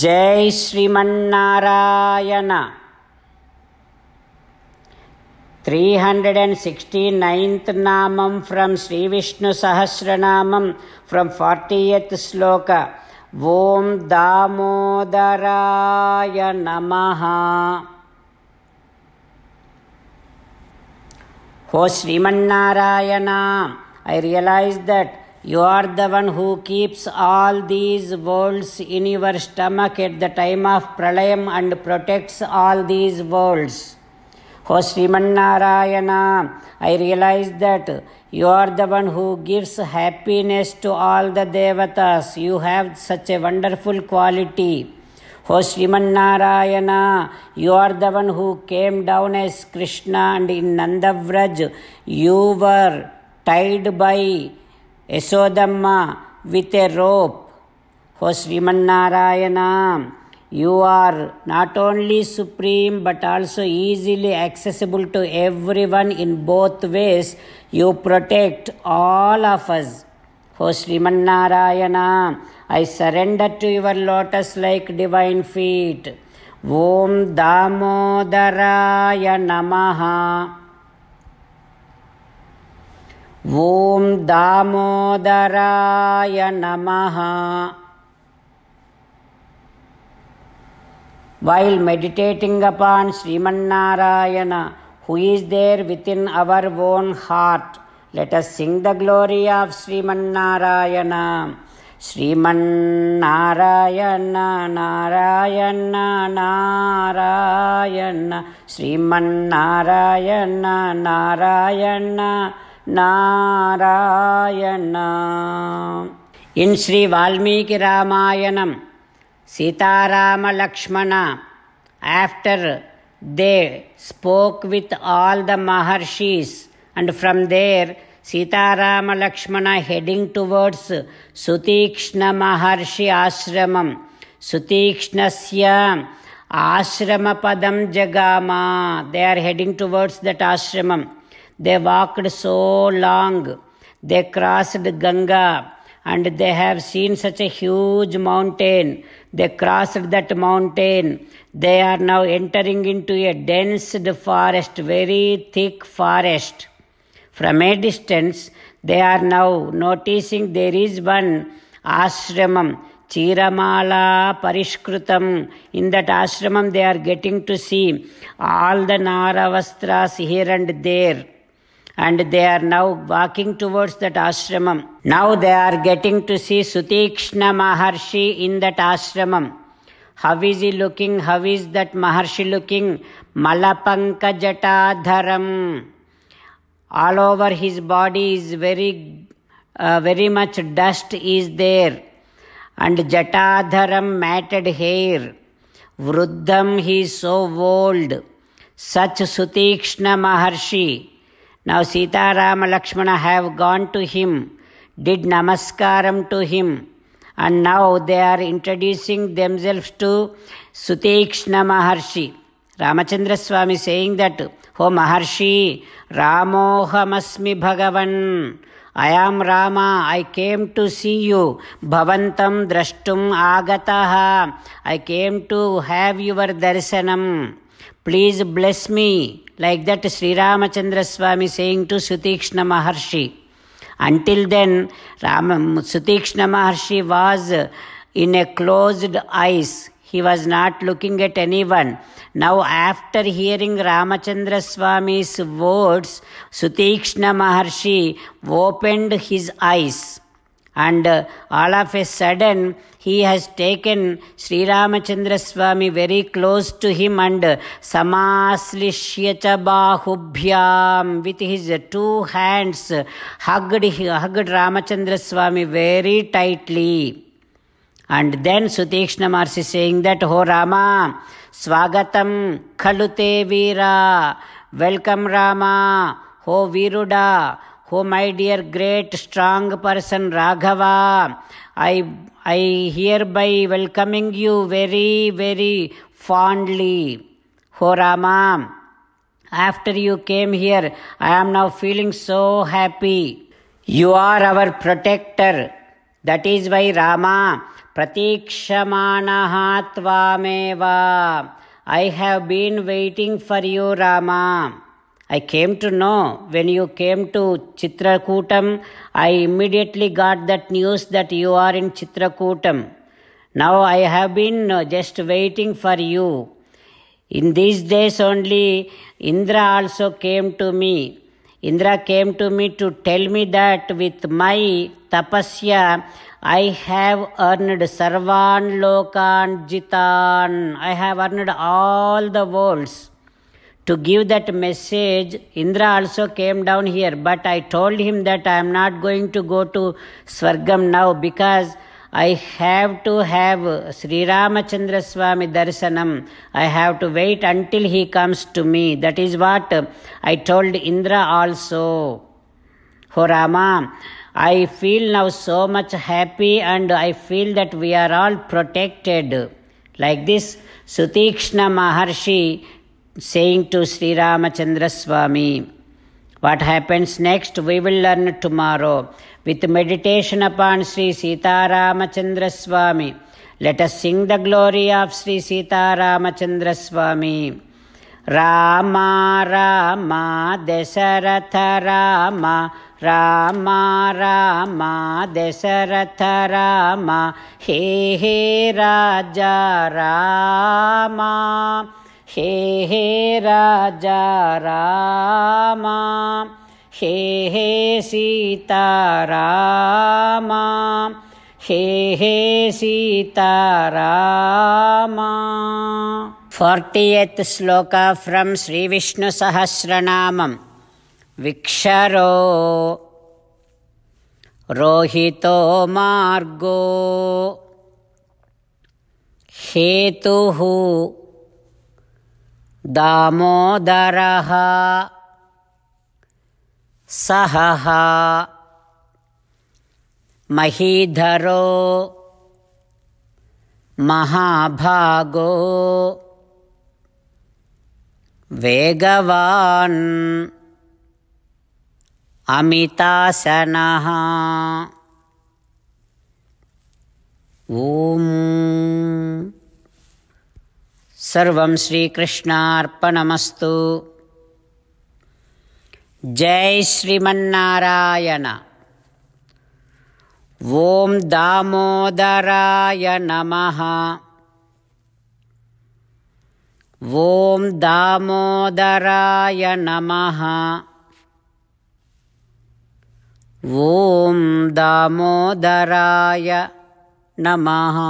జై Srimannarayana three hundred and sixty ninth namam from Sri Vishnu Sahasranamam from forty eighth shloka Om దామోదరాయ నమ హో Srimannarayana I realise that You are the one who keeps all these worlds in your stomach at the time of pralayam and protects all these worlds. O oh, Srimannarayana, I realize that you are the one who gives happiness to all the devatas. You have such a wonderful quality. O oh, Srimannarayana, you are the one who came down as Krishna and in Nandavraj, you were tied by Yasodamma with a rope. O Srimannarayana, you are not only supreme but also easily accessible to everyone in both ways. You protect all of us. O Srimannarayana, I surrender to your lotus like divine feet. Om Damodaraya Namaha. ॐ दामोदराय नमः While meditating upon Sriman Narayana, who is there within our own heart, let us sing the glory of Sriman Narayana. Sriman Narayana, Narayana, Narayana, Sriman Narayana, Narayana. Narayana in Sri Valmiki Ramayanam Sitaramalakshmana after they spoke with all the maharshis and from there Sitaramalakshmana heading towards Sutikshna maharshi ashramam సుతీక్ష్ణస్య ఆశ్రమ పదం జగామా they are heading towards that ashramam they walked so long. They crossed Ganga and they have seen such a huge mountain. They crossed that mountain. They are now entering into a dense forest, very thick forest. From a distance, they are now noticing there is one ashramam, Chiramala Parishkrutam. In that ashramam, they are getting to see all the Naravastras here and there and they are now walking towards that ashramam. Now they are getting to see Sutikshna Maharshi in that ashramam. How is he looking? How is that Maharshi looking? Malapanka Jatadharam. All over his body is very, uh, very much dust is there. And Jatadharam matted hair. Vruddham he is so old. Such Sutikshna Maharshi. Now Sita, Rama, Lakshmana have gone to him, did namaskaram to him, and now they are introducing themselves to Sutekshna Maharshi. Ramachandra Swami saying that, O Maharshi, Ramohamasmi Bhagavan. I am Rama, I came to see you. Bhavantam drashtum agataha. I came to have your darshanam." Please bless me. Like that, Sri Ramachandra Swami saying to Sutikshna Maharshi. Until then, Ram, Sutikshna Maharshi was in a closed eyes. He was not looking at anyone. Now, after hearing Ramachandra Swami's words, Sutikshna Maharshi opened his eyes. And uh, all of a sudden, he has taken Sri Ramachandra Swami very close to him and uh, samaslishyata bahubhyam with his two hands hugged, hugged Ramachandra Swami very tightly. And then Sutikshna Maharshi saying that, Ho Rama, swagatam khalute veera, welcome Rama, Ho Viruda, Oh, my dear great strong person Raghava, I, I hereby welcoming you very, very fondly. Oh, Rama, after you came here, I am now feeling so happy. You are our protector. That is why Rama, Pratikshamanaha Tvameva. I have been waiting for you, Rama. I came to know when you came to Chitrakutam, I immediately got that news that you are in Chitrakutam. Now I have been uh, just waiting for you. In these days only, Indra also came to me. Indra came to me to tell me that with my tapasya, I have earned sarvan lokan jitan. I have earned all the worlds to give that message, Indra also came down here. But I told him that I am not going to go to Swargam now because I have to have Sri Ramachandra Swami Darsanam. I have to wait until he comes to me. That is what I told Indra also. For Rama, I feel now so much happy and I feel that we are all protected. Like this, Sutikshna Maharshi saying to Sri Ramachandra Swami, what happens next, we will learn tomorrow. With meditation upon Sri Sita Ramachandra Swami, let us sing the glory of Sri Sita Ramachandra Swami. Rama Rama Desaratha Rama Rama Rama Desaratha Rama He He Raja Rama हे हे राजा रामा हे हे सीता रामा हे हे Sita Rama forty eighth shloka from श्रीविष्णुसहस्रनामं रोहितो मार्गो हेतुः दामोदरः सः महीधरो महाभागो वेगवान् अमितासनः ॐ सर्वं श्रीकृष्णार्पणमस्तु जय श्रीमन्नारायण ॐ दामोदराय नमः ॐ दामोदराय नमः ॐ दामोदराय नमः